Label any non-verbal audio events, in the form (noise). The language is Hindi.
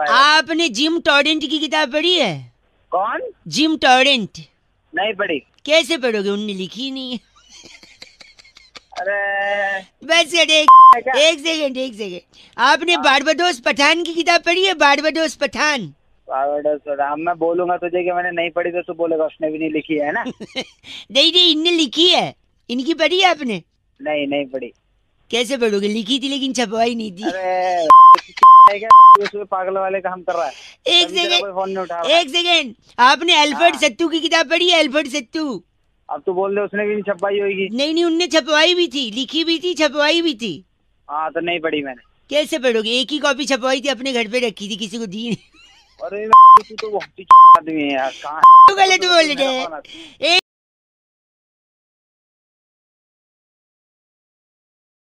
आपने जिम टॉरेंट की किताब पढ़ी है कौन जिम टॉरेंट नहीं पढ़ी कैसे पढ़ोगे उनने लिखी नहीं है अरे बस एक एक सेकंड एक सेकंड आपने हाँ। बारबाडोस पठान की किताब पढ़ी है बारबाडोस पठान बारबाडोस मैं बोलूंगा तुझे कि मैंने नहीं पढ़ी तो तू बोलेगा उसने भी नहीं लिखी है ना (laughs) नहीं नहीं इनने लिखी है इनकी पढ़ी है आपने नहीं नहीं पढ़ी कैसे पढ़ोगे लिखी थी लेकिन छपवाई नहीं थी (laughs) पागल वाले काम कर रहा है एक सेकेंड फोन नहीं उठा एक सेकेंड आपने अल्फर्ड हाँ। सत्तू की किताब पढ़ी है अल्फर्ड सत्तू अब तो बोल रहे उसने भी नहीं छपवाई होगी नहीं नहीं उनने छपवाई भी थी लिखी भी थी छपवाई भी थी हाँ तो नहीं पढ़ी मैंने कैसे पढ़ोगे एक ही कॉपी छपवाई थी अपने घर पे रखी थी किसी को दी नहीं अरे (laughs) तो बहुत ही आदमी है यार कहाँ तो गलत बोल रहे (laughs)